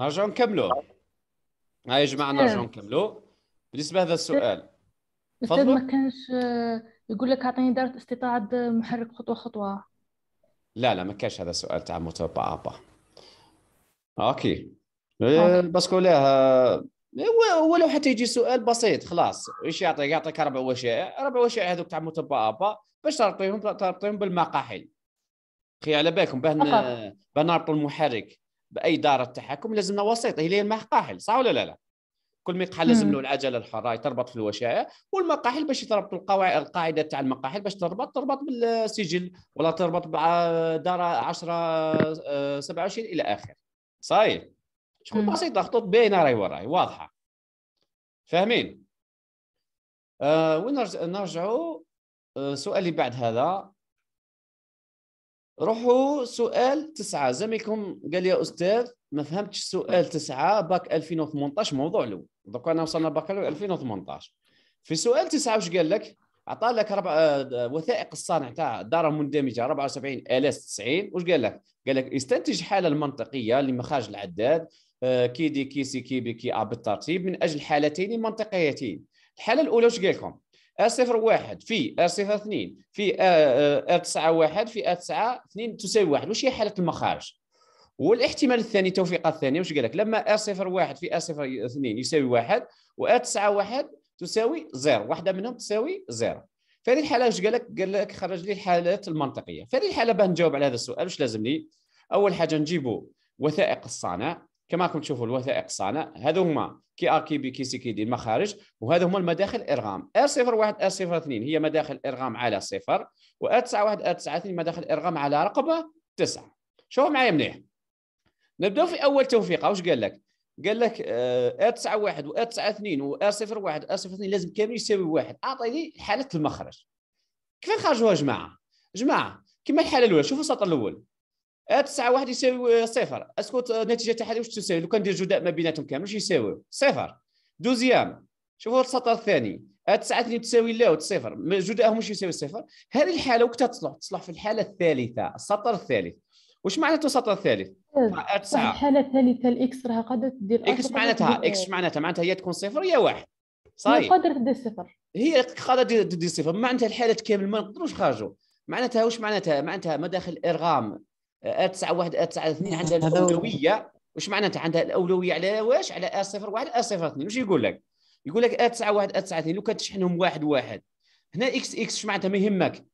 نرجعوا نكملوا هاي يا جماعه نرجعوا نكملوا بالنسبه لهذا السؤال استاذ ما كانش آه، يقول لك اعطيني دارة استطاعه محرك خطوه خطوه لا لا ما كانش هذا السؤال تاع موتور ابا آه، اوكي باسكو لا آه، إيه، ولو حتى يجي سؤال بسيط خلاص ايش يعطيك يعطيك ربع وشائع ربع وشائع هذوك تاع متبع ابا باش تربطيهم تربطيهم بالمقاحل خي على بالكم باه باه نربطوا المحرك باي دار التحكم لازمنا وسيط هي المقاحل صح ولا لا لا كل مقحل لازم له العجله الحره تربط في الوشائع والمقاحل باش تربط القواعد القاعده تاع المقاحل باش تربط تربط بالسجل ولا تربط بدار 10 27 الى اخره صحيح شكون بسيطه خطوط باينه راهي وراي واضحه فاهمين آه ونرجعوا آه سؤالي اللي بعد هذا روحوا سؤال تسعة زميلكم قال يا استاذ ما فهمتش سؤال تسعة باك 2018 موضوع له دوكا انا وصلنا باك 2018 في سؤال تسعة واش قال لك عطى لك ربع آه، وثائق الصانع تاع الدار المندمجه 74 ال 90 واش قال لك؟ قال لك استنتج حاله المنطقيه لمخارج العداد كي آه، كي دي سي كي بي كي ا بالترتيب من اجل حالتين منطقيتين الحاله الاولى واش قال لكم؟ صفر واحد في صفر اثنين في تسعة واحد في تسعة اثنين تساوي واحد واش هي حالة المخارج والاحتمال الثاني التوفيق الثاني واش قال لك لما صفر واحد في صفر اثنين يساوي واحد و تسعة واحد تساوي زيرو واحدة منهم تساوي زيرو في هذه الحالة واش قال لك قال لك خرج لي الحالات المنطقية في هذه الحالة باه نجاوب على هذا السؤال واش لازم لي أول حاجة نجيبوا وثائق الصانع كما راكم تشوفوا الوثائق الصانع هذو هما كي ار كي بي كي سي كي دي المخارج وهذو هما المداخل ارغام ار 01 ار 02 هي مداخل ارغام على صفر وار 91 ار 92 مداخل ارغام على رقبه تسعه شوفوا معايا مليح نبداو في اول توفيقه واش قال لك قال لك آه، ار 91 وار 92 وار 01 ار 02 لازم كامل يساوي واحد اعطيني حاله المخرج كيف نخرجوها جماعه جماعه كما الحاله الاولى شوفوا السطر الاول تسعة واحد يساوي آه، صفر اسكو النتيجه آه، تاعها واش تساوي لو كان ندير جداء ما بيناتهم كامل واش يساوي صفر دوزيام شوفوا السطر الثاني آه، تسعة اثنين تساوي لا صفر جداءهم واش يساوي صفر هذه الحاله وقتها تصلح تصلح في الحاله الثالثه السطر الثالث واش معناته السطر الثالث؟ تسعة الحالة الثالثة الاكس راها قادرة تدير اكس معناتها اكس معناتها معناتها هي تكون صفر يا واحد صحيح قادرة تدير صفر هي قادرة تدير صفر معناتها الحالة كامل ما نقدروش نخرجوا معناتها واش معناتها معناتها مداخل ارغام ا9 1 ا9 عندها الاولويه واش معناتها عندها الاولويه على واش على ا0 1 ا0 2 واش يقول لك يقول لك ا9 1 ا9 2 لو كتشحنهم واحد واحد هنا اكس اكس واش معناتها ما يهمك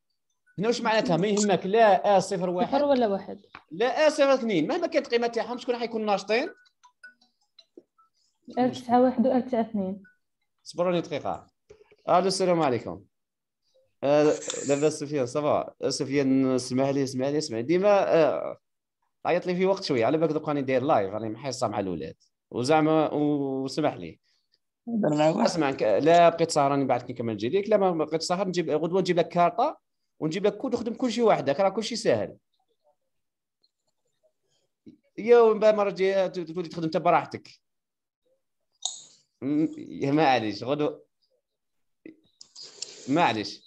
هنا واش معناتها ما يهمك لا ا0 واحد ولا واحد لا ا0 2 مهما كانت القيمه تاعهم شكون حيكون ناشطين ا9 1 و ا2 اصبروني دقيقه الو السلام عليكم آه، لاباس سفيان صافا سفيان اسمح لي اسمح لي اسمح ديما آه، عيط لي في وقت شويه على بالك دوك راني داير لايف راني محيصه مع الاولاد وزعما وسمح لي اسمع لا بقيت سهراني بعد كي نكمل نجي لك لا ما بقيت سهر نجيب غدوه نجيب لك كارطه ونجيب لك كود وخدم كل شيء وحدك راه كل شيء ساهل يا ومن بعد المره الجايه تولي تخدم انت براحتك معليش غدوه معليش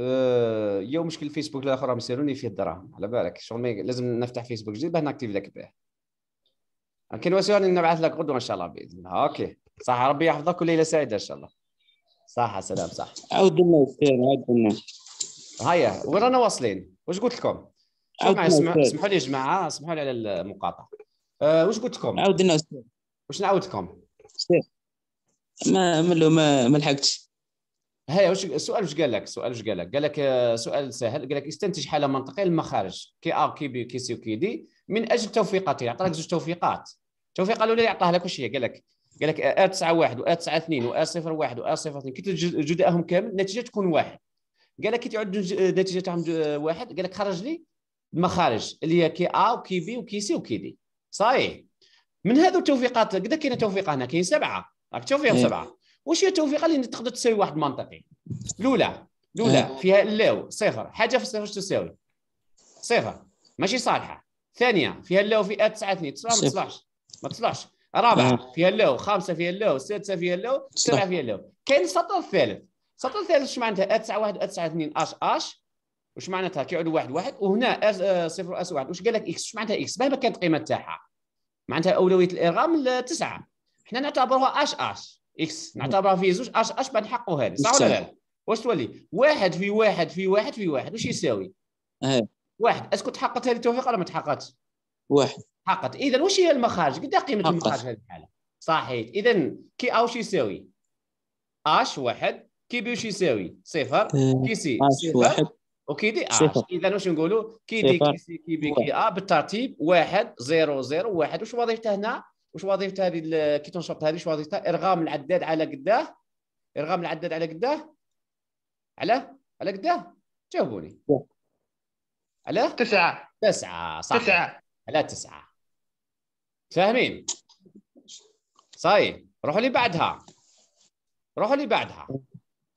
آه، يا مشكل فيسبوك الاخر راهم يسالوني فيه الدراهم على بالك شغل لازم نفتح فيسبوك جديد باه ناكتيف لك به كاين واسع نبعث لك غدوه ان شاء الله باذن الله اوكي صح ربي يحفظك وليله سعيده ان شاء الله صح سلام صح عاود لنا الخير عاود لنا هيا ورانا واصلين واش قلت لكم اسمحوا لي يا جماعه اسمحوا لي على المقاطعه أه واش قلت لكم عاود لنا واش نعاود لكم ما ما ما لحقتش هيا وش السؤال وش قال لك السؤال وش قال لك قال لك آه، سؤال سهل قال لك استنتج حاله منطقيه للمخارج كي ا كي بي كي سي وكي دي من اجل يعطى عطاك زوج توفيقات التوفيقه الاولى اللي عطاها لك وش هي قال لك قال لك ا 91 و ا 92 و ا 01 و ا 02 كي جدائهم كامل النتيجه تكون واحد قال لك كي تعد النتيجه آه، تاعهم آه، واحد قال لك خرج لي المخارج اللي هي كي ا وكي بي وكي سي وكي دي صحيح من هذو التوفيقات قد كاين توفيقه هنا كاين سبعه راك توفيق إيه. سبعه واش هي توفيق اللي تقدر تساوي واحد منطقي الاولى الاولى آه. فيها اللاو صفر حاجه في الصفر تساوي صفر ماشي صالحه ثانيه فيها اللاو في ا 9 2 تسعه ما تصلحش ما تصلحش رابعه آه. فيها اللاو خامسه فيها اللاو سادسه فيها اللاو سبعه فيها اللاو كاين السطر الثالث السطر الثالث واش معناتها ا 9 1 ا 9 2 اش اش واش معناتها كيعود واحد واحد وهنا أس آه، صفر اس واحد واش قال لك اكس واش معناتها اكس مهما كانت القيمه تاعها معناتها اولويه الارغام تسعه حنا نعتبروها اش اش اكس نعم. نعتبرها في زوج اش اش نحقوا هذا صح ولا لا واش تولي واحد في واحد في واحد في واحد واش يساوي اه. واحد اسكو تحققت هذه التوفيق ولا ما تحققتش واحد تحققت اذا واش هي المخارج قد قيمه المخارج هذه الحاله صحيح اذا كي او يساوي اش واحد كي بي واش يساوي صفر أه. كي سي صفر واحد وكي دي اش اذا واش نقولوا كي دي كي سي كي بي كي ا بالترتيب واحد زيرو زيرو واحد واش وظيفته هنا وش وظيفه هذه الكيتون شوبت هذه شو وظيفتها ارغام العداد على قداه ارغام العداد على قداه على على قداه جاوبوني على تسعة تسعة صح تسعة على تسعة فاهمين صحيح طيب، روحوا اللي بعدها روحوا اللي بعدها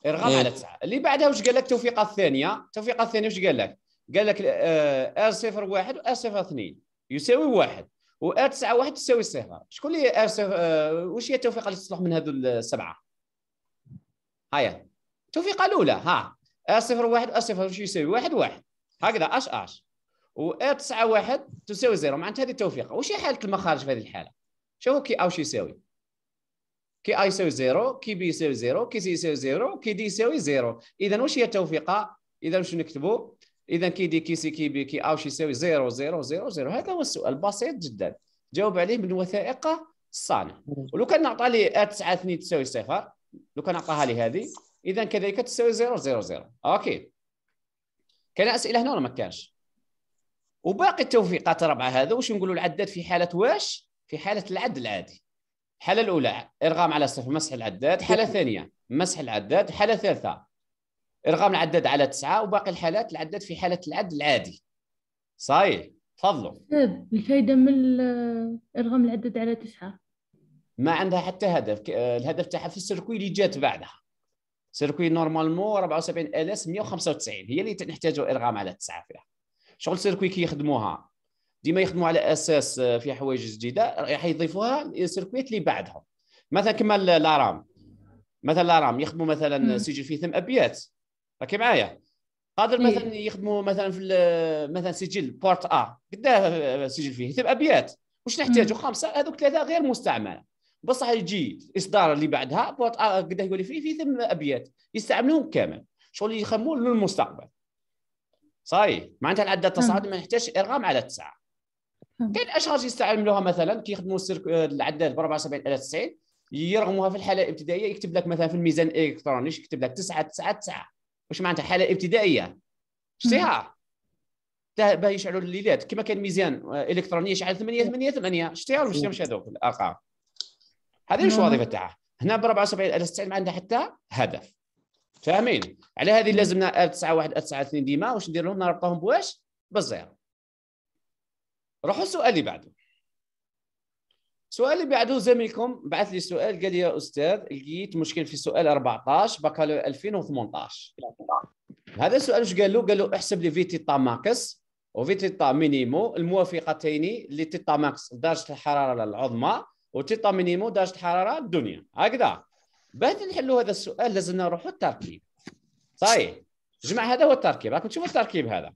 ارغام إيه. على تسعة اللي بعدها وش قال لك التوفيقة الثانية التوفيقة الثانية وش قال لك قال لك ار 01 وار 02 يساوي واحد و ا 9 1 تساوي صفر شكون اللي ار آه، واش هي التوفيقه اللي تصلح من هذو السبعه هيا التوفيقه الاولى ها ا 0 1 ا 0 واش يساوي 1 1 هكذا اش اش و ا 9 1 تساوي زيرو معناتها هذه التوفيقه واش هي حاله المخارج في هذه الحاله شوفوا كي ا واش يساوي كي اي يساوي زيرو كي بي يساوي زيرو كي سي يساوي زيرو كي دي يساوي زيرو اذا واش هي التوفيقه اذا واش نكتبوا اذا كي دي كي سي كي بي كي او شي يساوي 0 0 0 0 هذا هو السؤال بسيط جدا جاوب عليه من وثائق الصانع ولو كان نعطى لي 9 2 تساوي صفر لو كان عطاها لي هذه اذا كذلك تساوي 0 0 0 اوكي كان اسئله هنا ولا ما كانش وباقي التوفيقات الربعه هذا واش نقولوا العداد في حاله واش في حاله العد العادي الحاله الاولى ارغام على صفر مسح العداد حاله ثانيه مسح العداد حاله ثالثه ارغام العداد على تسعه وباقي الحالات العداد في حاله العد العادي صايل تفضلوا طيب، الفائده من ارغام العداد على تسعه ما عندها حتى هدف الهدف تاعها في السيركوي اللي جات بعدها سيركوي نورمالمون 74 اس 195 هي اللي نحتاجوا ارغام على تسعه فيها شغل سيركوي كي يخدموها ديما يخدموا على اساس آه، في حوايج جديده راح يضيفوها السيركويت اللي بعدهم مثلا كما لارام مثلا لارام يخدموا مثلا سجل فيه ثم ابيات راكي معايا قادر إيه. مثلا يخدموا مثلا في مثلا سجل بارت ا قداه سجل فيه تبقى ابيات واش نحتاجوا خمسه هذوك ثلاثه غير مستعمله بصح يجي الاصدار اللي بعدها بارت ا قداه يقول فيه فيه ثم ابيات يستعملوهم كامل شغل يخمموا للمستقبل صحيح معناتها العدد التصاعد ما يحتاجش ارغام على التسعه كاين اشخاص يستعملوها مثلا كي يخدموا السيرك العداد ب 90 يرغموها في الحاله الابتدائيه يكتب لك مثلا في الميزان الالكتروني يكتب لك 9 9 9 واش معناتها حاله ابتدائيه شتيها باه يشعلوا الليلات كما كان ميزان آه، الكترونيه شعل 8 8 8 شتيها ولا مش هذوك الارقام هذه مش نعم. الوظيفه تاعها هنا ب 74 الاف ما عندها حتى هدف فاهمين على هذه لازمنا اف 9 1 9 2 ديما واش ندير لهم نربطهم بواش بالزيرو روحوا السؤال اللي بعده السؤال اللي بعده زميلكم بعث لي سؤال قال لي يا استاذ لقيت مشكل في سؤال 14 بكالوريا 2018 هذا السؤال واش قال له؟ قال له احسب لي في تيتا ماكس وفي تيتا مينيمو الموافقتين لتيتا ماكس درجه الحراره العظمى وتيتا مينيمو درجه الحراره الدنيا هكذا بعد نحلوا هذا السؤال لازم نروحوا التركيب صحيح جمع هذا هو التركيب راكم تشوفوا التركيب هذا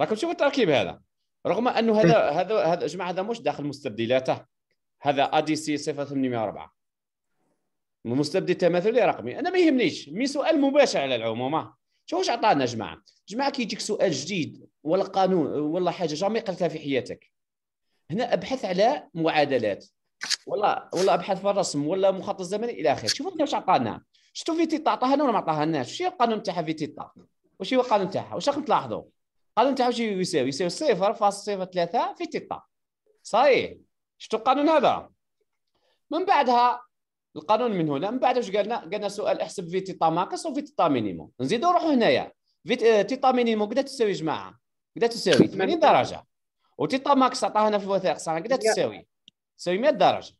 راكم تشوفوا التركيب هذا رغم انه هذا هذا هذا جماعه هذا مش داخل مستبدلاته هذا ا دي سي 0804 مستبدل تماثلي رقمي انا ما يهمنيش مي سؤال مباشر على العموم شو واش عطانا جماعه جماعه كيجيك سؤال جديد ولا قانون ولا حاجه جامي قلتها في حياتك هنا ابحث على معادلات ولا ولا ابحث في الرسم ولا مخطط زمني الى اخره شوفوا واش عطانا شفتوا في تيتا عطاها لنا ولا ما عطاها لناش القانون تاعها في تيتا واش هو القانون تاعها واش راكم تلاحظوا هذا حاب شو يساوي يساوي صفر فاصل صفر ثلاثة في تيتا صحيح شفتوا القانون هذا من بعدها القانون من هنا من بعد واش قالنا قالنا سؤال احسب في تيتا ماكس وفي تيتا مينيموم نزيدوا نروحوا هنايا في تيتا مينيموم قد تساوي جماعه قد تساوي 80 درجه وتيتا ماكس عطاها هنا في الوثائق صح قد تساوي تساوي 100 درجه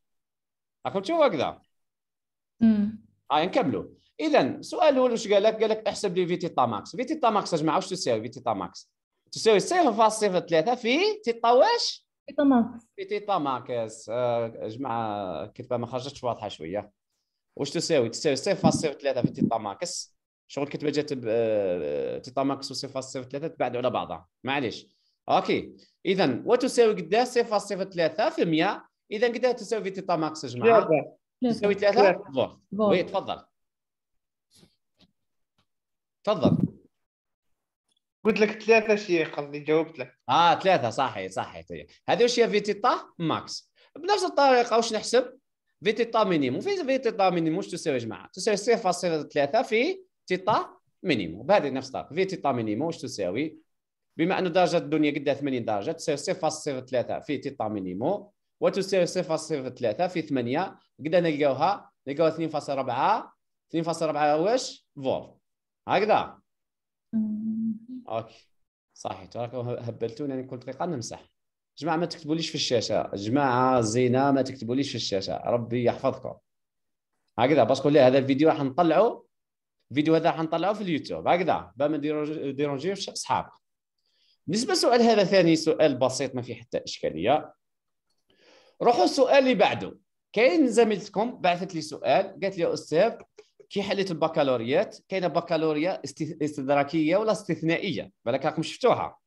راكم تشوفوا هكذا ها آه نكملوا اذا سؤال الاول واش قال لك قال لك احسب لي في تيتا ماكس في تيتا ماكس يا جماعه واش تساوي في تيتا ماكس تساوي 0.03 في تيتا واش تيتا ماكس في تيتا ماركس آه، جماعه كتبة ما خرجتش واضحه شويه واش تساوي تساوي 0.03 في تيتا ماركس شغل كتبة جات تيتا ماركس و 0.03 تبعدوا على بعضها معليش اوكي اذا وتساوي قداه 0.03 في 100 اذا قداه تساوي في تيتا ماركس يا جماعه تساوي 3 فولت وي تفضل تفضل قلت لك ثلاثه شيخ اللي جاوبت لك اه ثلاثه صحي صحيح هذه واش هي فيتيتا ماكس بنفس الطريقه واش نحسب فيتيتا مينيموم في فيتيتا مينيموم واش تساوي يا جماعه تساوي 0.3 في تيتا مينيموم بهذه نفس الطريقه فيتيتا مينيموم واش تساوي بما انه درجه الدنيا قدها 80 درجه تساوي 0.03 في تيتا مينيموم وتساوي 0.03 في 8 قد نلقاوها نلقاوها 2.4 2.4 واش فولت هكذا اوكي صحيح تراكم هبلتوني يعني كل دقيقه نمسح جماعه ما تكتبوليش في الشاشه جماعه زينه ما تكتبوليش في الشاشه ربي يحفظكم هكذا باسكو لا هذا الفيديو راح نطلعوا الفيديو هذا راح نطلعوا في اليوتيوب هكذا با ما ديرونجيوش اصحاب بالنسبه للسؤال هذا ثاني سؤال بسيط ما فيه حتى اشكاليه روحوا السؤال اللي بعده كاين زميلتكم بعثت لي سؤال قالت لي يا استاذ كي حليت البكالوريات كاينه بكالوريا استدراكيه ولا استثنائيه بالك راكم شفتوها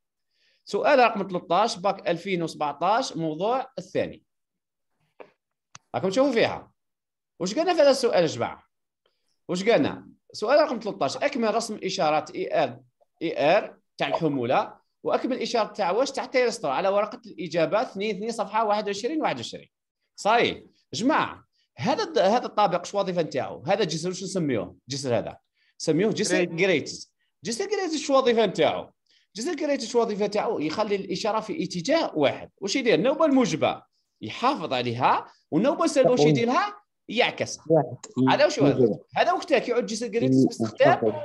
سؤال رقم 13 باك 2017 موضوع الثاني راكم تشوفوا فيها واش قالنا في هذا السؤال يا جماعه واش قالنا سؤال رقم 13 اكمل رسم اشارات اي ار اي ار تاع الحموله واكمل اشاره تاع واش تاع تيرستر على ورقه الاجابه 2 2 صفحه 21 21 صحيح جماعه هذا هذا الطابق شو وظيفه نتاعو هذا جسر شو نسميوه جسر هذا نسميوه جسر جريتس جسر جريتس شو وظيفه نتاعو جسر جريتس شو وظيفه نتاعو يخلي الاشاره في اتجاه واحد واش يدير النوبه الموجبه يحافظ عليها والنوبه السلبه واش يدير لها يعكسها هذا وش هذا هذا وقتها كيعود جسر جريتس باستخدام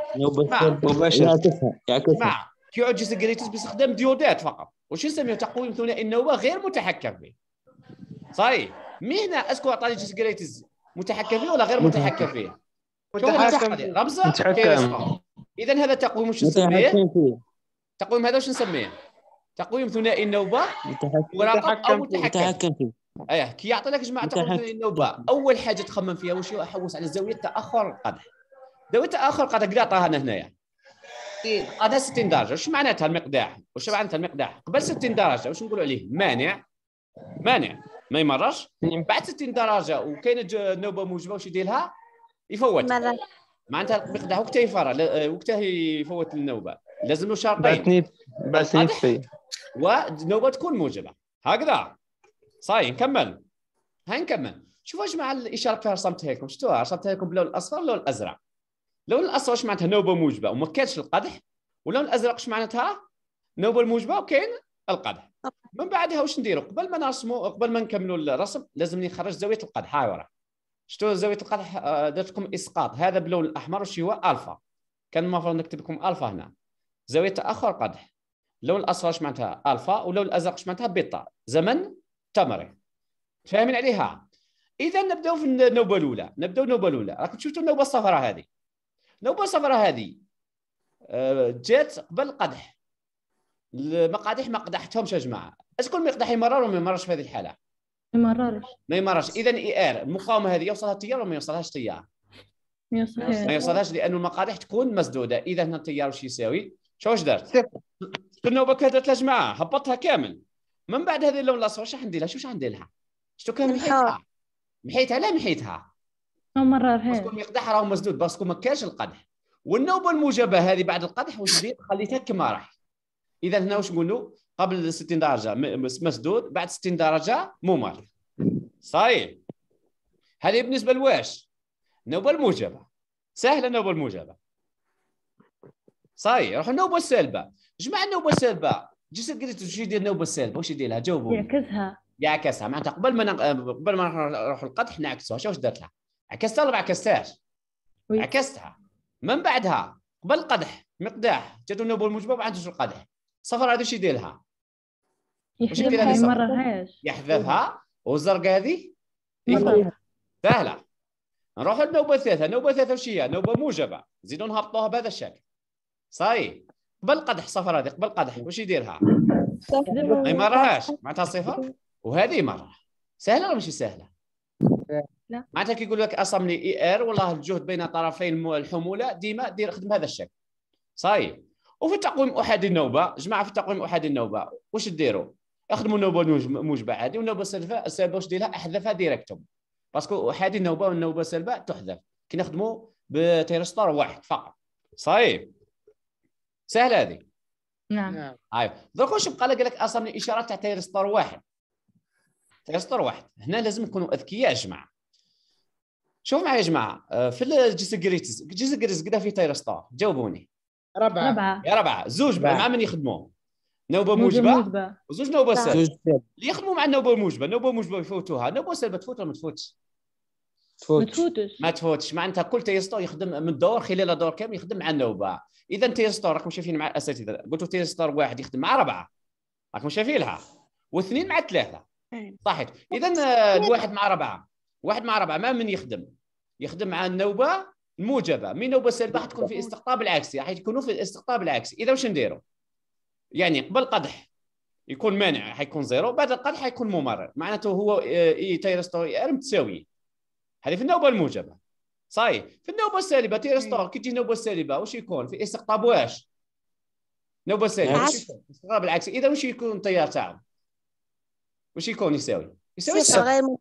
مباشره يعكسها كيعود جسر جريتس باستخدام ديودات فقط واش نسميه تقويم ثنائي النوبه غير متحكم به صحيح مهنه اسكو عطاني جيس جريتز متحكم فيه ولا غير متحكم فيه؟ متحكم غمزه متحكم اذا هذا تقويم وش نسميه؟ تقويم هذا وش نسميه؟ تقويم ثنائي النوبه متحكم او متحكم فيه ايه كي يعطي لك جماعه تقويم ثنائي النوبه اول حاجه تخمم فيها وش احوس على زاويه تاخر القدح زاويه تاخر القدح قد عطاها هنايا 60 60 درجه وش معناتها المقداح؟ وش معناتها المقداح؟ قبل 60 درجه وش نقولوا عليه؟ مانع مانع ما يمررش من بعد 60 درجه وكاينه نوبه موجبه واش يديرها يفوت معناتها القميق وقتها يفرى وقتها يفوت النوبه لازم له شرطين بعثني بعثني في ونوبه تكون موجبه هكذا صاي نكمل ها نكمل شوفوا اش مع الاشاره فيها رسمتها لكم شفتوها رسمتها لكم باللون الاصفر واللون الازرق اللون الاصفر واش معناتها نوبه موجبه وما كانش القدح واللون الازرق واش معناتها نوبه الموجبه وكاين القدح من بعدها واش نديروا قبل ما نرسموا قبل ما نكملوا الرسم لازم نخرج زاويه القدح ها وراه شتو زاويه القدح آه، درت لكم اسقاط هذا باللون الاحمر واش هو الفا كان المفروض نكتب لكم الفا هنا زاويه تاخر قدح اللون الاصفر اش معناتها الفا واللون الازرق اش معناتها بيتا زمن تمري فاهمين عليها اذا نبداو في النوبه الاولى نبداو النوبه الاولى راكم شفتوا النوبه الصفراء هذه النوبه الصفراء هذه آه، جات قبل القدح المقادح ما قدحتهمش يا جماعه شكون ما يقدح يمرر وما يمررش في هذه الحاله ما يمررش ما يمررش اذا اي ار المقاومه هذه يوصلها التيار وما يوصلهاش التيار ما يوصلهاش ما يوصلهاش لانه تكون مسدوده اذا هنا التيار وش يساوي شو واش درت النوبه كادت يا جماعه هبطها كامل من بعد هذه اللون الاصفر واش عندي لها شو واش عندي لها شتو كان محيتها محيتها لا محيتها ما مررهاش باسكو المقدح راه مسدود باسكو ما كانش القدح والنوبه الموجبه هذه بعد القدح واش دير خليتها كما راهي اذا هنا واش نقولوا قبل 60 درجه مسدود بعد 60 درجه ممر صحيح هذه بالنسبه لواش النوبه الموجبه سهله النوبه الموجبه صحيح روح النوبه السالبه جمع النوبه السالبه جسد قلت واش يدير النوبه السالبه واش يدير لها جاوبوا يعكسها يعكسها معناتها قبل ما قبل ما نروح القدح نعكسها شوف واش درت لها عكستها ولا ما عكستهاش عكستها من بعدها قبل القدح مقداح جاتو النوبه الموجبه وبعد عندوش القدح صفر عاد وش يدير لها؟ يحذفها يمررهاش يحذفها والزرقاء هذه سهله نروحوا للنوبه الثالثه النوبه الثالثه وش هي؟ نوبه موجبه نزيدوا نهبطوها بهذا الشكل صاي قبل قدح صفر هذه قبل قدح واش يديرها؟ ما يمررهاش معناتها صفر وهذه مرة سهله ولا ماشي سهله؟ لا معناتها كي يقول لك اصملي اي ار والله الجهد بين طرفي الحموله ديما دير خدم هذا الشكل صاي وفي تقويم احادي النوبه جماعه في تقويم احادي النوبه واش ديروا اخدموا نوبه موجبه عادي ونوبه سلبه السلبه واش ديرها احذفها ديريكتوم باسكو احادي النوبه والنوبه سلبه تحذف كي نخدموا بتيرستار واحد فقط صحيح سهله هذه نعم, نعم. ايوه دوك واش بقى لك اصلا الاشارات تاع تيرستار واحد تيرستار واحد هنا لازم نكونوا اذكياء يا جماعه شوف معايا يا جماعه آه، في الجيسجريتس جيسجريتس قدا في تيرستار جاوبوني ربعه يا ربعه زوج بقى مع من يخدموا نوبه موجبه وزوج نوبه سالبه اللي يخدموا مع النوبه الموجبه النوبه الموجبه يفوتوها النوبه سالبه تفوت ولا ما تفوتش؟ ما تفوتش ما تفوتش معناتها كل تيستور يخدم من دور خلال دور كامل يخدم مع النوبه اذا تيستور راكم شايفين مع الاساتذه قلتوا تيستور واحد يخدم مع ربعه راكم شايفين لها واثنين مع ثلاثه إيه. صحيح اذا الواحد آه، مع ربعه واحد مع ربعه ما من يخدم يخدم مع النوبه الموجبه هو بس راح تكون يعني في استقطاب العكسي راح يكونوا في الاستقطاب العكسي اذا واش نديروا يعني قبل قدح يكون مانع حيكون زيرو بعد القدح حيكون ممرر معناته هو آه، اي تي اي ار متساويين هذه في النوبه الموجبه صحيح في النوبه السالبه تي إيه. كي تجي النوبه السالبه واش يكون في استقطاب واش نوبه سالبه نعم. استقطاب العكسي اذا واش يكون التيار تاعو واش يكون يساوي يساوي صفر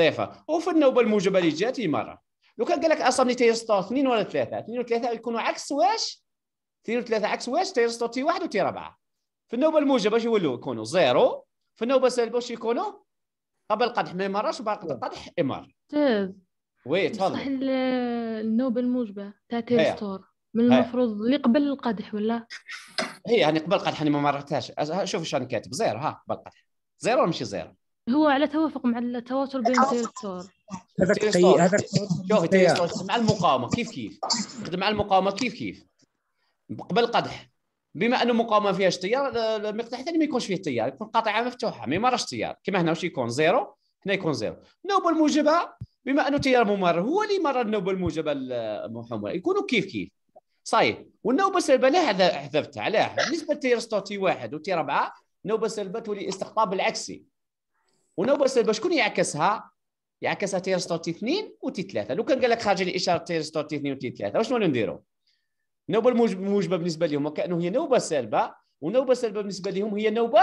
صفر وفي النوبه الموجبه اللي جات يمرر لو كان قال لك اصلا تيرستار اثنين ولا ثلاثه اثنين وثلاثه يكونوا عكس واش اثنين وثلاثه عكس واش تيرستار تي واحد وتي ربعه في النوبه الموجبه باش يولوا يكونوا زيرو في النوبه السالبه باش يكونوا قبل القدح ما يمرش وبعد القدح امر وي تفضل صح النوبه الموجبه تاع تيرستور من المفروض اللي قبل القدح ولا هي يعني قبل القدح انا ما مرتهاش شوف شنو كاتب زيرو ها قبل القدح زيرو ولا ماشي زيرو هو على توافق مع التواصل بين التيستور هذاك هذاك شوف مع المقاومه كيف كيف يخدم مع المقاومه كيف كيف قبل القدح بما انه مقاومه فيهاش تيار المقدح ثاني ما يكونش فيه تيار يكون قاطعه مفتوحه ما يمارش تيار كما هنا واش يكون زيرو هنا يكون زيرو النوبه الموجبه بما انه تيار ممر هو اللي مرر النوبه الموجبه المحموله يكونوا كيف كيف صحيح والنوبه سلبه لا حذفتها علاه بالنسبه لتيار ستوتي واحد وتي اربعه نوبه سلبه تولي استقطاب العكسي ونوبه سلبه شكون يعكسها يعكسها تيرستور تي 2 و تي 3 لو كان قال لك خارج الاشاره تيرستور تي 2 و تي 3 واش نولوا نديروا النوبه الموجبه بالنسبه لهم كانه هي نوبه سالبه ونوبه سالبه بالنسبه لهم هي النوبه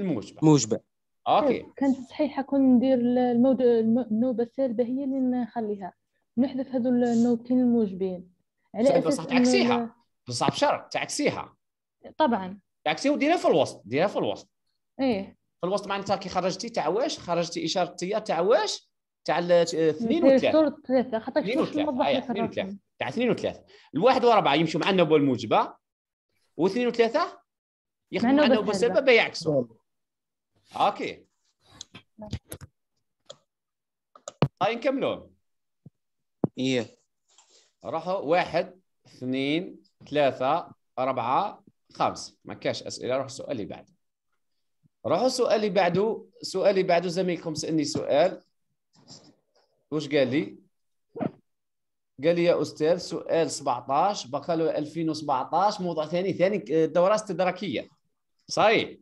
الموجبه موجبه اوكي كانت صحيحه كون ندير المود... النوبه السالبه هي اللي نخليها نحذف هذو النوبتين الموجبين على اساس بصح تعكسيها بصح بشرط تعكسيها طبعا تعكسيها وديرها في الوسط ديرها في الوسط ايه في الوسط معناتها كي خرجتي تاع واش خرجتي اشاره التيار تاع واش تاع آه، اثنين وثلاثه خاطر اثنين آه، وثلاثه تاع اثنين وثلاثه الواحد واربعه يمشوا مع النوبه الموجبه واثنين وثلاثه يخدموا مع النوبه السببه يعكسوا اوكي هاي نكملوا ايه راحوا واحد اثنين ثلاثة أربعة خمسة ما كاش أسئلة روح السؤال اللي بعد روحوا السؤال اللي بعده السؤال اللي بعده زميلكم سالني سؤال واش قال لي قال لي يا استاذ سؤال 17 بقالو 2017 موضوع ثاني ثاني الدوره استدراكيه صحيح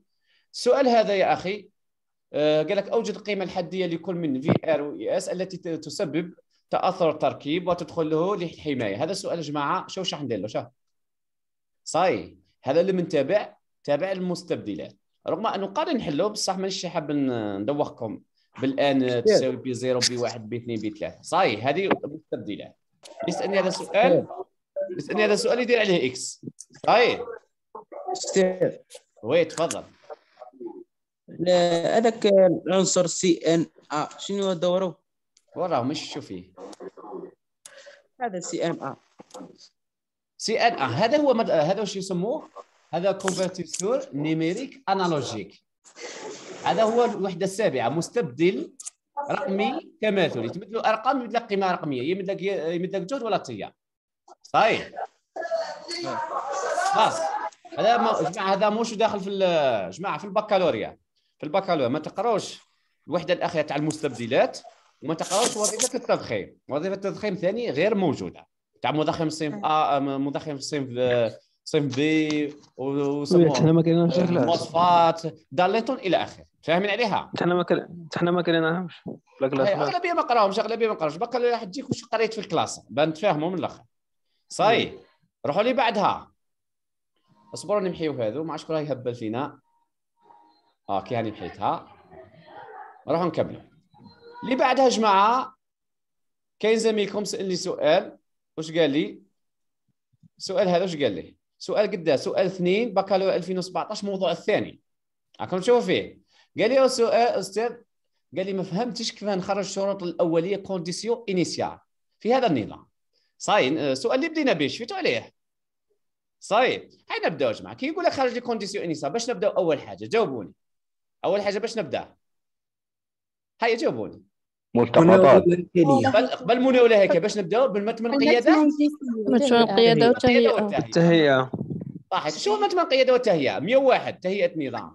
السؤال هذا يا اخي آه، قال لك اوجد القيمه الحديه لكل من في ار واي اس التي تسبب تاثر التركيب وتدخل له للحمايه هذا السؤال يا جماعه شو شرح ندير له شوف هذا اللي من تابع تابع المستبدلات رغم انه قادر نحلو بصح مانيش حاب ندوخكم بالان تساوي بي زيرو بي واحد بي اثنين بي ثلاثه صحيح هذه مستبدله يسالني هذا السؤال يسالني هذا السؤال يدير عليه اكس صاي وي تفضل هذاك العنصر سي ان ا آه، شنو دوره؟ وراه مش شو فيه هذا سي ان ا آه. سي ان ا آه، هذا هو هذا واش يسموه هذا كونفرتيسور نيميريك انالوجيك هذا هو الوحده السابعه مستبدل رقمي تماثلي تمثل ارقام يمد لك قيمه رقميه يمد لك يمد لك جهد ولا طيه صحيح خلاص هذا ما جماعه هذا موش داخل في جماعه في البكالوريا في البكالوريا ما تقراوش الوحده الاخيره تاع المستبدلات وما تقراوش وظيفه التضخيم وظيفه التضخيم ثاني غير موجوده تاع مضخم الصين ا مضخم صنف سيم بي وسموه ما كايناش مواصفات داليتون الى اخره فاهمين عليها حنا ما حنا ما كايناش اغلبيه ما قراهمش اغلبيه ما قراهمش بقى لا حد يجيك واش قريت في الكلاس بان تفاهموا من الاخر صاي روحوا لي بعدها اصبروا نمحيو هذو ما عرفتش راه يهبل فينا اه كي هاني محيتها نروحوا نكملوا اللي بعدها جماعه كاين زميلكم سالني سؤال واش قال لي السؤال هذا واش قال لي سؤال قداه سؤال اثنين بكالوريا 2017 موضوع الثاني راكم تشوفوا فيه قال لي سؤال استاذ قال لي ما فهمتش كيف نخرج الشروط الاوليه كونديسيون انيسيال في هذا النظام صاي السؤال اللي بدينا به شفتوا عليه صاي هاي نبداو جماعه كي يقول لك خرج لي كونديسيون انيسيال باش نبداو اول حاجه جاوبوني اول حاجه باش نبدا هيا جاوبوني ملتقطات قبل مناوله هيك باش نبداو بالمتم القياده متم القياده والتهيئه التهيئه صح شو متم القياده والتهيئه 101 تهيئه نظام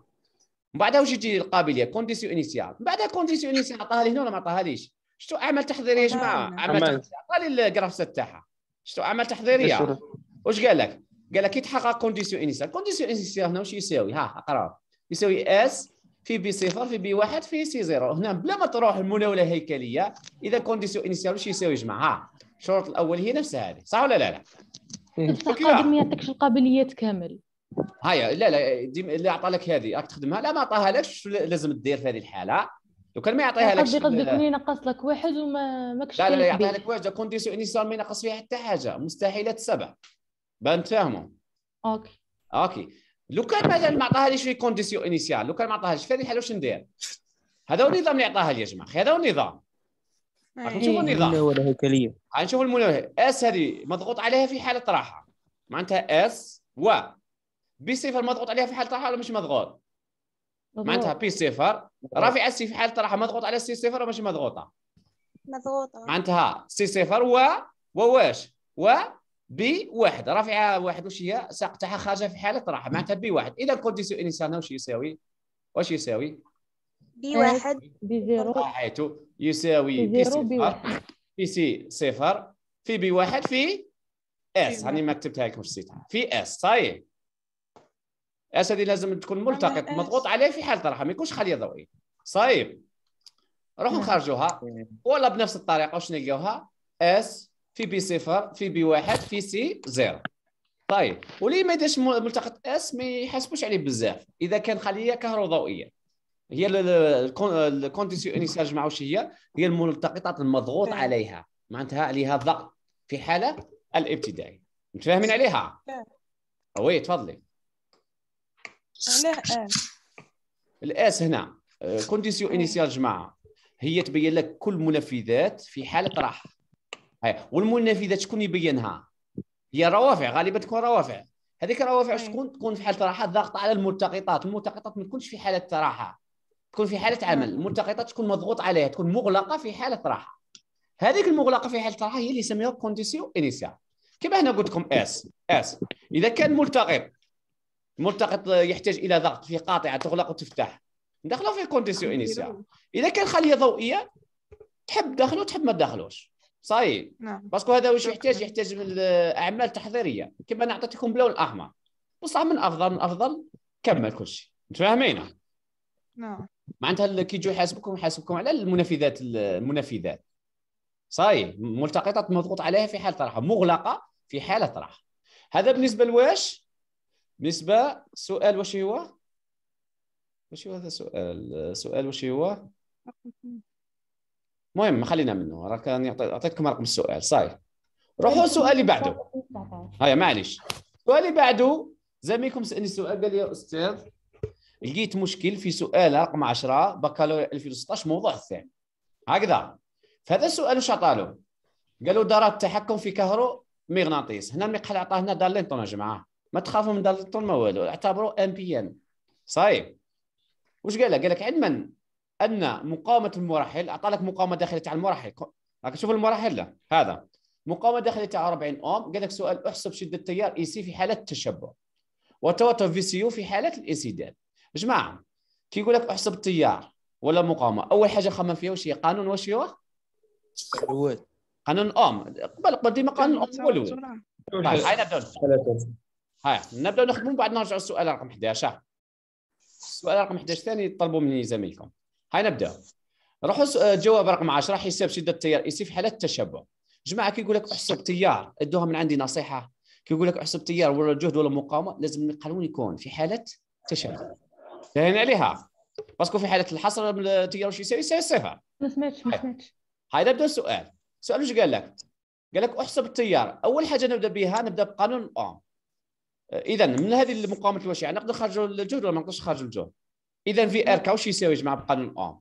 من بعدها واش يجي القابليه كونديسيون انيسيال من بعدها كونديسيون انيسيال عطاها لي هنا ولا ما عطاها ليش شتو اعمال تحضيري يا جماعه اعمال تحضيريه لي الجرافسه تاعها شتو اعمال تحضيري واش قال لك؟ قال لك يتحقق كونديسيون انيسيال كونديسيون انيسيال هنا واش يساوي ها اقرا يساوي اس في بي صفر في بي واحد في سي زيرو هنا بلا ما تروح المناوله هيكليه اذا كونديسيون انيسيال واش يساوي جمع ها الشرط الاول هي نفسها هذه صح ولا لا لا القادم إيه. يعطيكش القابليات كامل هيا لا لا اللي عطى لك هذه راك تخدمها لا ما عطاها لكش لازم تدير في هذه الحاله لو كان ما يعطيها يعني لكش قصدي قصدك ما نقص لك واحد وما ماكش لا لا, لا يعطيها لك واحد كونديسيون انيسيال ما ينقص فيها حتى حاجه مستحيلات سبع بان تفهموا اوكي اوكي لو كان مثلا ما عطاهاليش في كونديسيون انيسيال لو كان ما عطاهاليش فاني الحاله واش ندير هذا هو النظام اللي عطاها لي يا جماعه هذا هو النظام تشوفوا إيه. النظام ولا غنشوفوا المناوله اس هذه مضغوط عليها في حاله راحه معناتها اس و بي صفر مضغوط عليها في حاله راحه ولا مش مضغوط معناتها بي صفر رافع السي في حاله راحه مضغوط على سي صفر ولا مش مضغوطه مضغوطه معناتها سي صفر و وواش و بي واحد رافعه واحد واش هي ساق تاعها خارجه في حاله راحه معناتها بي واحد اذا كونديسيون انسانه واش يساوي واش يساوي بي واحد بي زيرو راحته يساوي بي صفر بي سي صفر في بي واحد في اس هاني ما كتبتها لكم في السيت في اس صايي طيب. اس هذه لازم تكون ملتقط مضغوط عليه في حاله راحه ما يكونش خاليه ضوئي صايب روحوا نخرجوها نعم. ولا بنفس الطريقه واش نلقاوها اس في بي صفر في بي واحد في سي زيرو طيب وليه ما يديرش ملتقط اس ما يحاسبوش عليه بزاف اذا كان خليه كهروضوئيه هي الكونديسيون انيسيال واش هي هي الملتقطات المضغوط عليها معناتها عليها ضغط في حاله الابتدائي متفاهمين عليها اه وي تفضلي علاه الاس هنا كونديسيون انيسيال جماعه هي تبين لك كل منفذات في حاله راحه هي والمنافذه شكون يبينها هي روافع غالبا تكون روافع هذيك الروافع شكون تكون في حاله راحه ضاغطه على الملتقطات الملتقطات ما تكونش في حاله راحه تكون في حاله عمل الملتقطات تكون مضغوط عليها تكون مغلقه في حاله راحه هذيك المغلقه في حاله راحه هي اللي يسميها كونديسيون انيسيال كما هنا قلت لكم اس اس اذا كان ملتقط ملتقط يحتاج الى ضغط في قاطعه تغلق وتفتح ندخلو في كونديسيون انيسيال اذا كان خليه ضوئيه تحب تدخلو تحب ما تدخلوش صحيح نعم باسكو هذا واش يحتاج يحتاج من الاعمال تحضيريه كما انا عطيتكم بلون الاحمر بصح من افضل من افضل كمل كل شيء متفاهمين نعم معناتها كي يجوا يحاسبكم يحاسبكم على المنفذات المنفذات صاي ملتقطات مضغوط عليها في حال طرحها مغلقه في حال طرحها هذا بالنسبه لواش بالنسبه سؤال واش هو واش هو هذا السؤال سؤال واش هو المهم خلينا منه راه كان اعطيتكم رقم السؤال صاير روحوا السؤال اللي بعده هيا معليش السؤال اللي بعده زميلكم سالني سؤال قال لي يا استاذ لقيت مشكل في سؤال رقم 10 بكالوريا 2016 موضوع الثاني هكذا فهذا السؤال واش قال قالوا دارات التحكم في كهرو مغناطيس هنا المقحل عطاه هنا دارلينتون يا جماعه ما تخافوا من دارلينتون ما والو اعتبروا ام بي ان صايب واش قال لك قال لك علما ان مقاومه المرحل اعطى لك مقاومه داخليه على المرحل راك تشوف المراحل لا هذا مقاومه داخليه على 40 اوم قال لك سؤال احسب شده التيار اي سي في حاله التشبع وتوتر في سي يو في حاله الانسداد جماعه كي يقول لك احسب التيار ولا مقاومه اول حاجه خمم فيها واش هي قانون واش هو قانون اوم قبل قبل ديما قانون اوم هو الاول هاي طيب، نبداو هاي نبدا نخدموا بعد نرجعوا للسؤال رقم 11 السؤال رقم 11 ثاني طلبوا مني زميلكم هاي نبدا روحوا آه، جواب رقم 10 حساب شده التيار اي في حاله التشبع جماعه كيقول لك احسب تيار ادوها من عندي نصيحه كيقول لك احسب تيار ولا الجهد ولا المقاومه لازم القانون يكون في حاله تشبع فهمنا عليها باسكو في حاله الحصر التيار واش يساوي يساوي صفر ما سمعتش ما سمعتش هاي نبدا السؤال السؤال واش قال لك قال لك احسب التيار اول حاجه نبدا بها نبدا بقانون الاوم اذا آه، من هذه المقاومه الوشعه نقدر نخرجوا الجهد ولا ما نقدرش نخرجوا الجهد اذا في ار كا واش يساوي جماعه بقانون اوم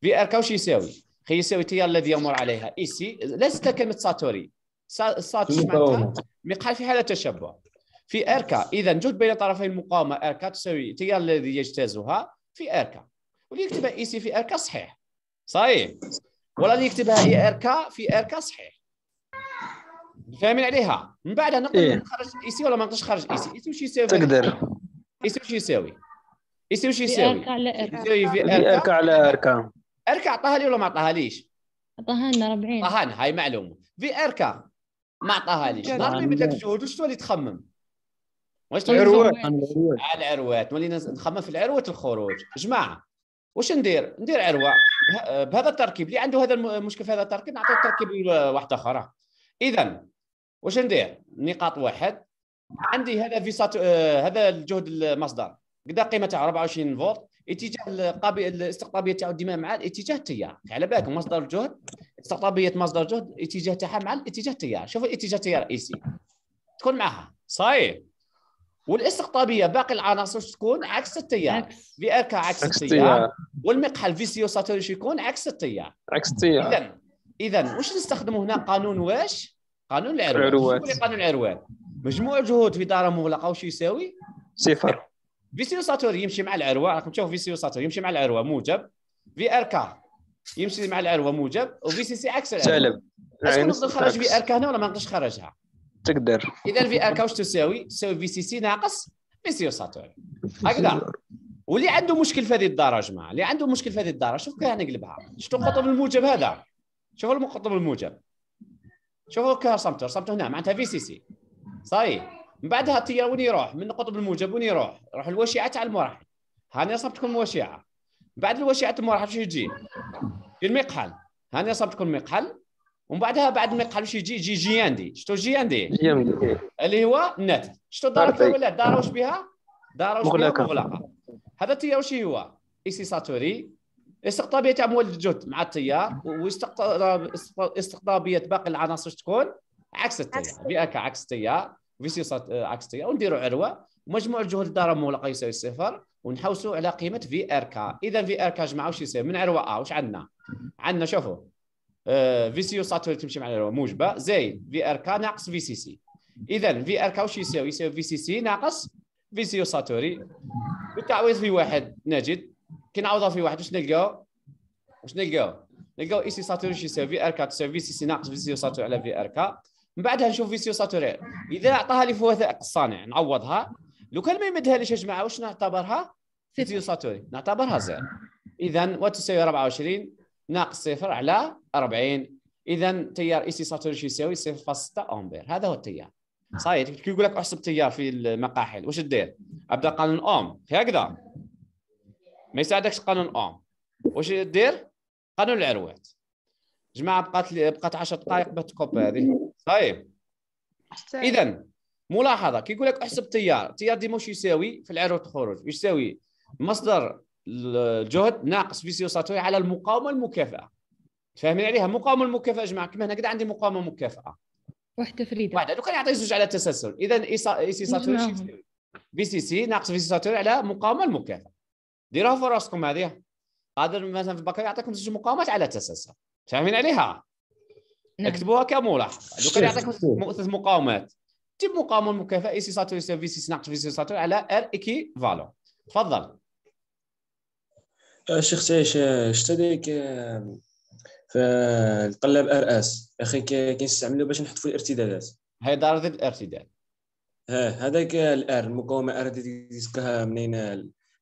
في ار كا واش يساوي خي يساوي تي الذي يمر عليها ايسي ليست كلمه ساتوري ساتوري معناتها مقحل في حاله تشبع في اركا اذا جهد بين طرفي المقاومه اركا تساوي تي الذي يجتازها في اركا واللي يكتبها اي سي في اركا صحيح صحيح ولا اللي يكتبها اي اركا في اركا صحيح فاهمين عليها من بعد نقدر إيه؟ نخرج اي سي ولا ما نقدرش نخرج اي سي اي سي واش يساوي تقدر اي سي واش يساوي يسوي شو يسوي؟ يسوي في اركع على اركع اركع اعطاها لي ولا ما اعطاها ليش؟ اعطاها لنا 40 اعطاها لنا هاي معلومه في اركع ما اعطاها ليش ما اللي بدك جهد وش تولي تخمم؟ واش العروات على العروات تولي نخمم في العروه الخروج جماعه وش ندير؟ ندير عروه بهذا التركيب اللي عنده هذا المشكل في هذا التركيب نعطيه تركيب واحده اخرى اذا واش ندير؟ نقاط واحد عندي هذا في ساتو... آه، هذا الجهد المصدر كذا قيمه تاع 24 فولت اتجاه القابل الاستقطابيه تاعو ديما مع الاتجاه التيار على بالك مصدر الجهد استقطابيه مصدر الجهد الاتجاه تاعها مع الاتجاه التيار شوف الاتجاه التيار سي تكون معها صحيح والاستقطابيه باقي العناصر تكون عكس التيار في اركا عكس, عكس التيار والمقحى الفيسيو ساتوريش يكون عكس التيار عكس التيار اذا اذا واش نستخدموا هنا قانون واش قانون العروات قانون العروات مجموع الجهود في دائره مغلقه واش يساوي صفر فيسيو ساتوري يمشي مع العروه راكم تشوفوا فيسيو ساتوري يمشي مع العروه موجب في ار كا يمشي مع العروه موجب وفي سي سي عكس سالب اسكو نقدر نخرج في ار كا هنا ولا ما نقدرش نخرجها تقدر اذا في ار كا واش تساوي تساوي في سي سي ناقص فيسيو ساتوري هكذا واللي عنده مشكل في هذه الدرجه جماعه اللي عنده مشكل في هذه الدرجه شوف كيف نقلبها شفتوا القطب الموجب هذا شوفوا القطب الموجب شوفوا كيف رسمته رسمته هنا معناتها في سي سي صحيح من بعدها التيار وين يروح من القطب الموجب وين يروح يروح الوشيعه تاع المراحل هاني رسمتكم الوشيعة. من بعد الوشيعة تاع المراحل واش يجي يجي المقحل هاني رسمتكم المقحل ومن بعدها بعد المقحل واش يجي يجي جياندي شتو جياندي جياندي اللي هو الناتج شتو الدار ولا دار واش بها دار واش بها مغلقه هذا التيار واش هو إيسي ساتوري. استقطابيه تاع مولد الجهد مع التيار واستقطابيه باقي العناصر تكون عكس التيار بيئه عكس التيار فيسيسات آه، عكستيه ونديروا عروه ومجموع الجهود الضرب مولا يساوي صفر ونحوسوا على قيمه في ار كا اذا في ار كا جمعوا واش يساوي من عروه ا واش عندنا عندنا شوفوا آه، في فيسيو ساتور تمشي مع العروه موجبه زائد في ار كا ناقص في سي سي اذا في ار كا واش يساوي يساوي في سي سي ناقص فيسيو ساتوري بالتعويض في واحد نجد كي نعوضها في واحد واش نلقاو واش نلقاو نلقاو اي e سي ساتوري واش يساوي في ار كا تساوي في سي سي ناقص في سي ساتوري على في ار كا من بعدها نشوف فيسيو ساتورير اذا اعطاها وثائق الصانع نعوضها لو كان ما يمدها ليش يا جماعه واش نعتبرها فيسيو ساتوري نعتبرها زيرو اذا وتساوي 24 ناقص صفر على 40 اذا تيار اي سي ساتوري يساوي 0.6 امبير هذا هو التيار صحيح كي يقول لك احسب تيار في المقاحل واش دير؟ ابدا قانون اوم هكذا ما يساعدكش قانون اوم واش دير؟ قانون العروات جماعه بقات بقات 10 دقائق باش تكوبي هذه طيب اذا ملاحظه كيقول لك احسب تيار التيار ديما واش يساوي في العروض الخروج يساوي مصدر الجهد ناقص في ساتوري على المقاومه المكافاه فاهمين عليها مقاومه المكافاه يا جماعه كما هنا كذا عندي مقاومه مكافاه واحده فريده واحده لو كان يعطي زوج على التسلسل اذا اي سي ساتوري في نعم. سي سي ناقص في سي ساتوري على مقاومه المكافاه ديروها في راسكم هذه قادر مثلا في البكالوريا يعطيكم زوج مقاومات على تسلسل فاهمين عليها نعم. اكتبوها كملاحظه لو كان يعطيك مؤسس مقاومات تجيب مقاومه المكافاه سي ساتور يساوي في سي سناقش في سي ساتور على ار اكي فالو تفضل الشيخ أه، سايش أه، شتا ديك أه، القلاب ار اس اخي كنستعملو باش نحط في الارتدادات هي ضد الارتداد ها هذاك الار المقاومه ار ديسكها منين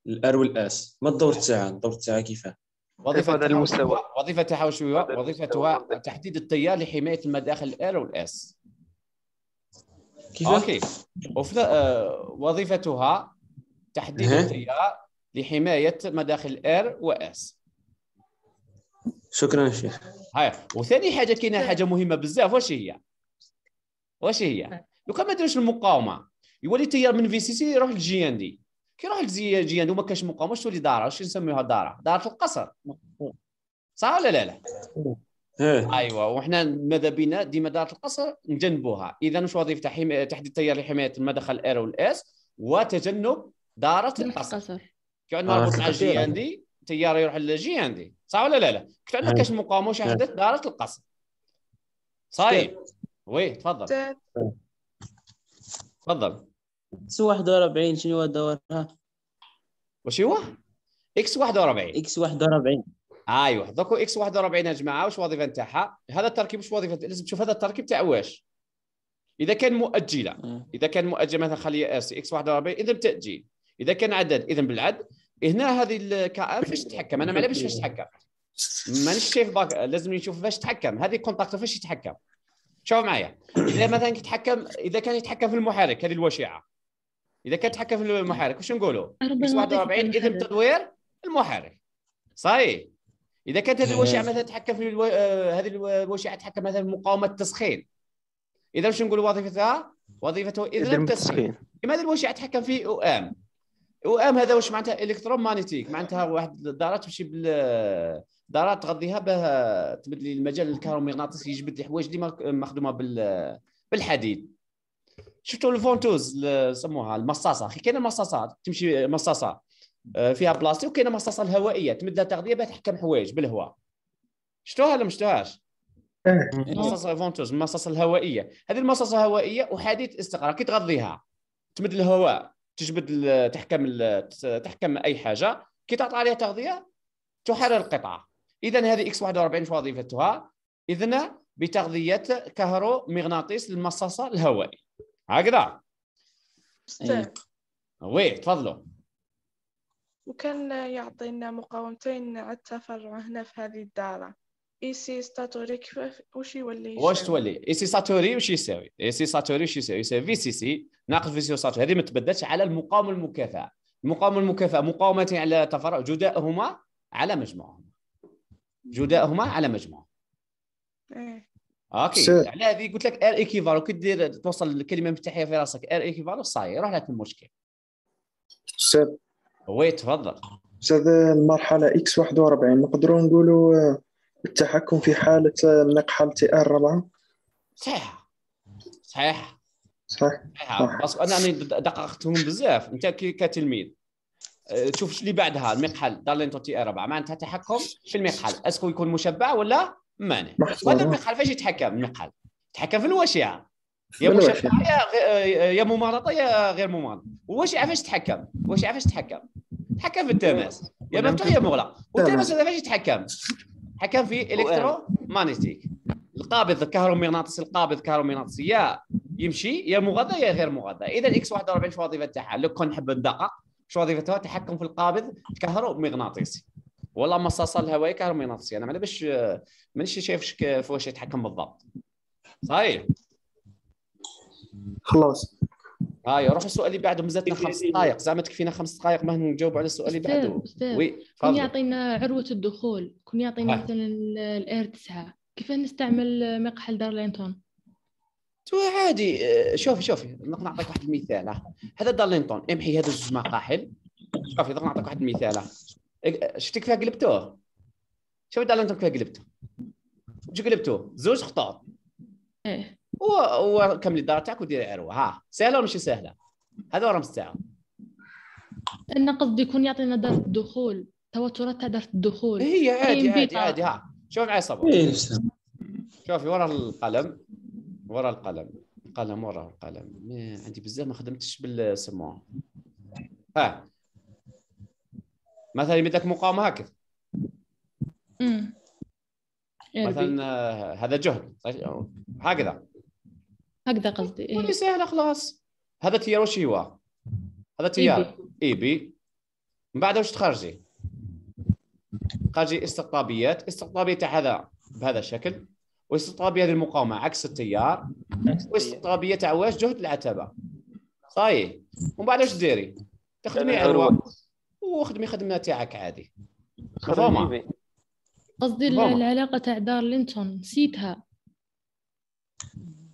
الار والاس ما الدور تاعها الدور تاعها كيفاه وظيفة هذا المستوى وظيفتها وشو وظيفتها تحديد التيار لحماية المداخل الار والاس اوكي آه، وظيفتها تحديد إيه. التيار لحماية مداخل ار واس شكرا شيخ هاي وثاني حاجة كاينة حاجة مهمة بزاف واش هي واش هي لو كان ما المقاومة يولي التيار من في سي سي يروح للجي ان دي كي يروح الجزيجيان وما كانش مقاومه واش تولي داره واش نسميوها داره داره القصر صح ولا لا لا إيه. ايوا وحنا ماذا بينا ديما داره القصر نجنبوها اذا واش وظيفه حمايه تحديد التيار لحمايه المدخل الار والاس وتجنب داره القصر كي عندنا نربط مع الجي عندي تيار يروح للجي عندي صح ولا لا لا كنت عندنا كاش مقاومه واش إيه. حدث داره القصر صايب وي تفضل تفضل اكس 41 شنو دورها؟ واش هو؟ اكس 41 اكس 41 ايوه دوكو اكس 41 يا جماعه واش الوظيفه نتاعها؟ هذا التركيب واش الوظيفه لازم تشوف هذا التركيب تاع واش؟ اذا كان مؤجله آه. اذا كان مؤجل مثلا خلي اكس 41 اذا بتاجيل اذا كان عدد اذا بالعد هنا هذه الكا فاش تتحكم انا ما على باليش فاش تتحكم مانيش شايف باك لازم نشوف فاش تتحكم هذه كونتاكت فاش يتحكم شوف معايا اذا مثلا يتحكم اذا كان يتحكم في المحرك هذه الوشيعه اذا كان تحكم في المحرك وش نقولوا؟ 41 اذن تدوير المحرك صحيح اذا كانت هذه الوشيعه مثلا تتحكم في الو... آه، هذه الوشيعه تتحكم مثلا في مقاومه التسخين اذا وش نقول وظيفتها؟ وظيفته اذا التسخين كما هذه الوشيعه تتحكم في او ام او ام هذا واش معناتها مانيتيك معناتها واحد الدارات تمشي بال دارات تغذيها باه تبدل المجال الكهرومغناطيسي يجبد الحوايج اللي مخدومه بال بالحديد شفتوا الفونتوز سموها المصاصه اخي كاينه مصاصه تمشي مصاصه آه، فيها بلاستيك وكاينه مصاصه الهوائيه تمد تغذيه باش تحكم حوايج بالهواء شفتوها ولا ما شفتوهاش؟ المصاصه إيه. فونتوز المصاصه الهوائيه هذه المصاصه الهوائيه احاديه استقرار كي تغذيها تمد الهواء تجبد تحكم تحكم اي حاجه كي تعطى عليها تغذيه تحرر القطعه اذا هذه اكس 41 وظيفتها اذن بتغذيه كهرومغناطيس للمصاصه الهوائيه هكذا إيه. وي تفضلوا وكان يعطينا مقاومتين على التفرع هنا في هذه الدارة ايسي ساتوري كيف واش يولي واش تولي ايسي ساتوري واش يساوي ايسي ساتوري واش يساوي يساوي في سي سي ناقص في سي ساتوري هذه ما تبدلش على المقاومه المكافاه المقاومه المكافاه مقاومتين على تفرع جدائهما على مجموعهما جدائهما على مجموعهم ايه اوكي على يعني هذه قلت لك ار ايكيفالو كي دير توصل الكلمه مفتاحيه في راسك ار ايكيفالو صاي روح لك المشكل سير وي تفضل استاذ المرحله اكس 41 نقدروا نقولوا آه، التحكم في حاله نقحه آه، تي ار 4 صحيح صحيح صحيح باسكو انا راني دققتهم بزاف انت كتلميذ تشوف آه، اللي بعدها المقحل دار لينتو تي ار 4 معناتها تحكم في المقحل اسكو يكون مشبع ولا ماني وهذا المقهى فاش يتحكم المقهى يتحكم في الوشيعه يا مشفعه يا ممارطه يا غير ممارطه واش فاش تتحكم واش فاش تتحكم تحكم في التماس يا مفتوح يا مغلق والتماس هذا فاش يتحكم حكم في الكترو مانيتيك القابض الكهرومغناطيسي القابض الكهرومغناطيسي يا يمشي يا مغذى يا غير مغذى اذا اكس 41 شو الوظيفه تاعها لو كان نحب ندقق شو وظيفتها تحكم في القابض الكهرومغناطيسي والله مصاصه الهواء كهرمي يعني نفسي انا ما باش مانيش شايف فواش يتحكم بالضبط صحيح خلاص هاي روح السؤال اللي بعده مزاتنا خمس إيه. دقائق زعما تكفينا خمس دقائق ما نجاوبوا على السؤال اللي بعده وي كون يعطينا عروه الدخول كون يعطينا مثلا الاير 9 كيف نستعمل مقحل تو عادي آه، شوفي شوفي نعطيك واحد المثال هذا لينتون امحي هذا الزوج مقاحل شوفي نعطيك واحد المثال شفتك فيها قلبتوه شو تعلمتم كيف قلبتوه شو قلبتوه زوج خطوط ايه وكملي الدار تاعك وديري عروه ها سهله ولا مش سهله هذا رمز تاعو انا قصدي يكون يعطينا دار الدخول توترات تاع دار الدخول إيه، هي عادي إيه، عادي عادي ها شوف معي صبر إيه، شوفي ورا القلم ورا القلم قلم ورا القلم عندي بزاف ما خدمتش بالسماعه ها مثلا بدك مقاومه هكذا امم مثلا آه، هذا جهد هكذا هكذا قصدي إيه. سهله خلاص هذا تيار وش هو؟ هذا إيه، تيار اي بي من بعد وش تخرجي؟ تخرجي استقطابيات استقطابية هذا بهذا الشكل واستقطابية هذه المقاومة عكس التيار واستقطابية واش جهد العتبة صحيح ومن بعد وش ديري؟ تخدمي على يعني الوقت وخدمي خدمه تاعك عادي روما قصدي العلاقه تاع دارلينتون نسيتها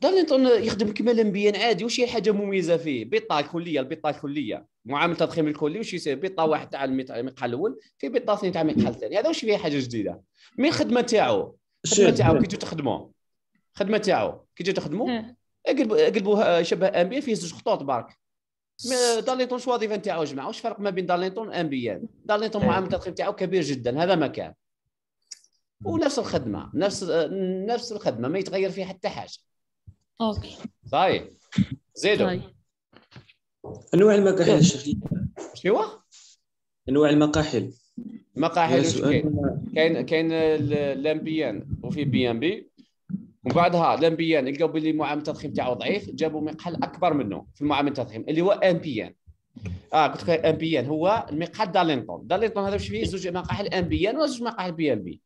دارلينتون يخدم كما الانبياء عادي وشي حاجه مميزه فيه بيطا الكليه البيطه الكليه معامل تضخيم الكلي وشي يصير بيطا واحد تاع المقحل الاول في بيطا اثنين تاع المقحل الثاني هذا واش فيه حاجه جديده من الخدمه تاعو الخدمه تاعو كي تجي تخدمو الخدمه تاعو كي تخدمو اقلبوا اقلبوا آه، شبه انبياء فيه زوج خطوط برك دارلينتون شو وظيفه نتاعو جماعه واش الفرق ما بين دارلينتون ان دارلينتون معامل التدخين نتاعو كبير جدا هذا ما كان ونفس الخدمه نفس نفس الخدمه ما يتغير فيها حتى حاجه اوكي صحيح طيب. زيدوا انواع طيب. المقاحل الشيخ شنو هو؟ انواع المقاحل مقاحل كاين كاين بي ان وفي بي ام بي وبعدها ان لقوا باللي معامل التضخيم تاعو ضعيف جابوا مقحل اكبر منه في معامل التضخيم اللي هو ان بي ان اه قلت لك ان بي ان هو المقحل دالينتون دالينتون هذا واش فيه زوج مقاحل ان بي ان وزوج مقاحل بي ان بي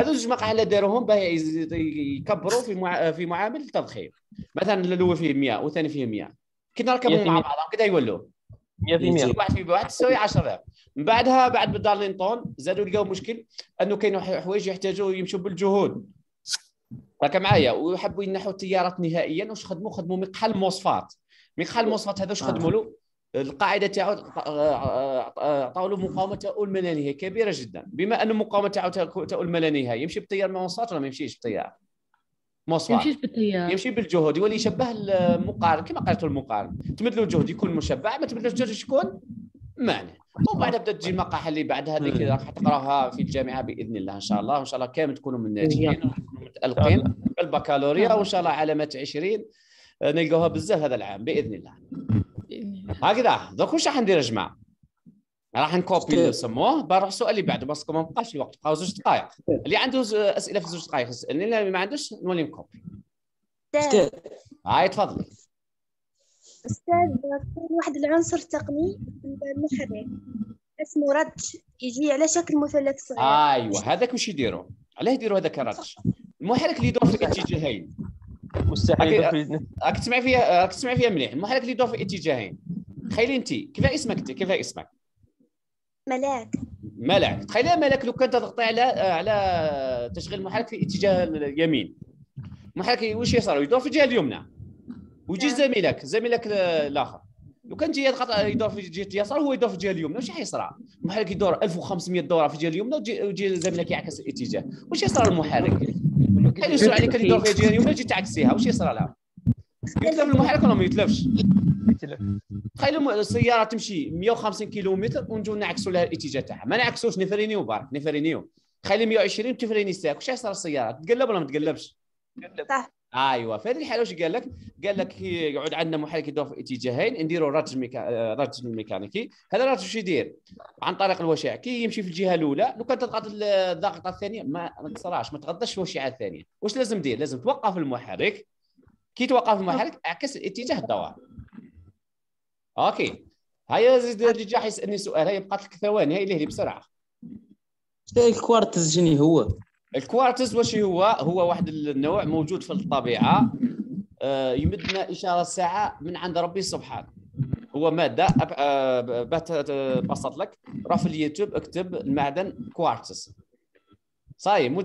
هذو زوج مقاحل داروهم باه يكبروا في مع... في معامل التضخيم مثلا الاول فيه 100 والثاني فيه 100 كي نركبهم مع بعضهم كذا يولوا 100% واحد في واحد تساوي 10 من بعدها بعد بالدارلينتون زادوا لقاو مشكل انه كاين حوايج يحتاجوا يمشوا بالجهود راك معايا ويحبوا ينحوا التيارات نهائيا واش خدموا خدموا مقحل موصفات مقحل موصفات هذا واش آه. خدموا له القاعده تاعو آه، آه، عطاو له مقاومه تاول ملانيه كبيره جدا بما ان المقاومه تاعو تاول ملانيه يمشي بالتيار موصفات ولا ما يمشيش بالتيار موصفات يمشي بالتيار يمشي بالجهد يولي يشبه المقارن كما قالت المقارن تمثلوا الجهد يكون مشبع ما تمثلوش الجهد شكون معنى طيب، ومن طيب. بعد بدات تجي المقاهي اللي بعدها هذيك راح تقراها في الجامعه باذن الله ان شاء الله وان شاء الله كامل تكونوا من ناجحين متالقين البكالوريا وان شاء الله علامات آه، 20 نلقاوها بزاف هذا العام باذن الله هكذا دوك واش راح ندير يا جماعه راح نكوبي سموه بروح السؤال اللي بعده باسكو ما بقاش الوقت بقاو زوج دقائق اللي عنده اسئله في زوج دقائق يسالني اللي ما عندوش نولي نكوبي هاي تفضلي استاذ كاين واحد العنصر التقني في المحرك اسمه رج يجي على شكل مثلث صغير ايوه هذاك واش يديروا علاه يديروا هذاك الردج المحرك اللي يدور في الاتجاهين مستحيل راك أه، تسمع فيها راك أه، تسمع فيها مليح المحرك اللي يدور في الاتجاهين تخيلي انت كيف اسمك انت كيف اسمك ملاك ملاك تخيلي ملاك لو كان تضغطي على أه، على تشغيل المحرك في اتجاه اليمين المحرك واش يصير يدور في الجهه اليمنى ويجي نعم. زميلك زميلك الاخر لو كان جهه خطا يدور في جهه اليسار هو يدور في الجهه اليمنى واش حيصرى المحرك يدور 1500 دوره في الجهه اليمنى ويجي زميلك يعكس الاتجاه واش يصرى المحرك بحال يصرى عليك اللي يدور في الجهه اليمنى تجي تعكسيها واش يصرى لها يتلف المحرك ولا ما يتلفش تخيل السياره تمشي 150 كيلومتر ونجيو نعكسوا لها الاتجاه تاعها ما نعكسوش نفرينيو برك نفرينيو تخيل 120 تفريني ساك واش يصرى السياره تقلب ولا ما تقلبش؟ صح طيب. ايوه فهذا الحاله واش قال لك؟ قال لك يقعد عندنا محرك يدور في اتجاهين نديروا رجل ميكا... رجل ميكانيكي هذا الرجل واش يدير؟ عن طريق الوشع كي يمشي في الجهه الاولى لو كان تضغط الضغطه الثانيه ما تصراش ما تغطش الوشيعه الثانيه واش لازم دير؟ لازم توقف المحرك كي توقف المحرك اعكس الاتجاه الدوار اوكي هيا زيد الجاح يسالني سؤال هيا بقات لك ثواني هيا اللي بسرعه الكوارتز جني هو؟ الكوارتز واش هو هو واحد النوع موجود في الطبيعه آه، يمدنا اشاره ساعه من عند ربي سبحانه هو ماده آه، آه، بسط لك راه في اليوتيوب اكتب المعدن كوارتز صاي